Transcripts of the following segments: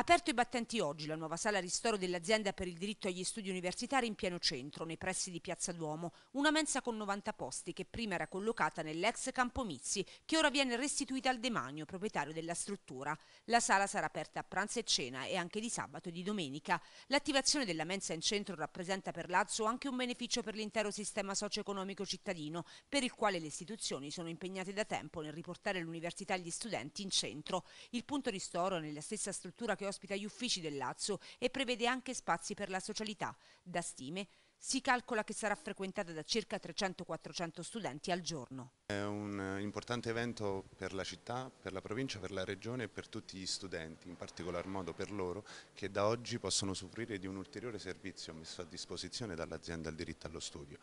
Aperto i battenti oggi la nuova sala ristoro dell'azienda per il diritto agli studi universitari in pieno centro, nei pressi di Piazza Duomo, una mensa con 90 posti che prima era collocata nell'ex Campo Mizzi, che ora viene restituita al Demanio, proprietario della struttura. La sala sarà aperta a pranzo e cena e anche di sabato e di domenica. L'attivazione della mensa in centro rappresenta per Lazio anche un beneficio per l'intero sistema socio-economico cittadino, per il quale le istituzioni sono impegnate da tempo nel riportare l'università agli studenti in centro. Il punto ristoro nella stessa struttura che ospita gli uffici del Lazio e prevede anche spazi per la socialità. Da stime si calcola che sarà frequentata da circa 300-400 studenti al giorno. È un eh, importante evento per la città, per la provincia, per la regione e per tutti gli studenti, in particolar modo per loro, che da oggi possono soffrire di un ulteriore servizio messo a disposizione dall'azienda al diritto allo studio.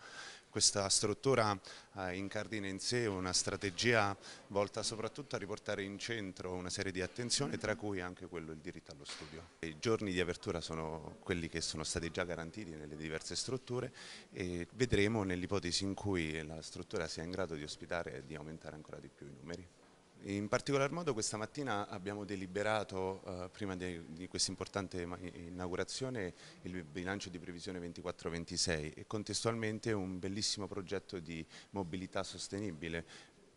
Questa struttura eh, incardina in sé una strategia volta soprattutto a riportare in centro una serie di attenzioni, tra cui anche quello il diritto allo studio. I giorni di apertura sono quelli che sono stati già garantiti nelle diverse strutture e vedremo nell'ipotesi in cui la struttura sia in grado di ospitare aumentare e di aumentare ancora di più i numeri. In particolar modo questa mattina abbiamo deliberato, eh, prima de, di questa importante inaugurazione, il bilancio di previsione 24-26 e contestualmente un bellissimo progetto di mobilità sostenibile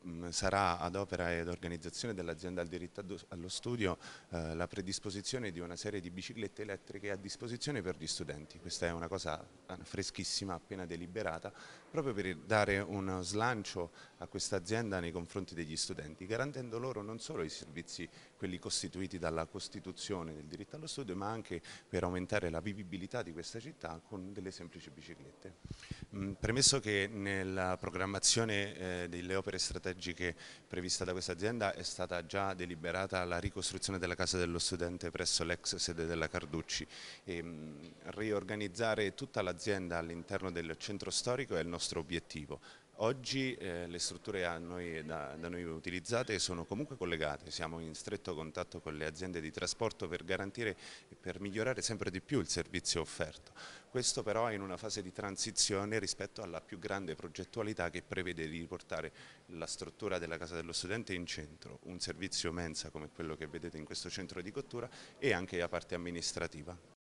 Mm, sarà ad opera ed organizzazione dell'azienda al diritto allo studio eh, la predisposizione di una serie di biciclette elettriche a disposizione per gli studenti. Questa è una cosa eh, freschissima, appena deliberata, proprio per dare un slancio a questa azienda nei confronti degli studenti, garantendo loro non solo i servizi, quelli costituiti dalla Costituzione del diritto allo studio, ma anche per aumentare la vivibilità di questa città con delle semplici biciclette. Mh, mm, premesso che nella programmazione eh, delle opere strategiche strategiche prevista da questa azienda è stata già deliberata la ricostruzione della casa dello studente presso l'ex sede della Carducci. E, ehm, mh, riorganizzare tutta l'azienda all'interno del centro storico è il nostro obiettivo. Oggi eh, le strutture noi, da, da, noi utilizzate sono comunque collegate, siamo in stretto contatto con le aziende di trasporto per garantire e per migliorare sempre di più il servizio offerto. Questo però è in una fase di transizione rispetto alla più grande progettualità che prevede di riportare la struttura della Casa dello Studente in centro, un servizio mensa come quello che vedete in questo centro di cottura e anche la parte amministrativa.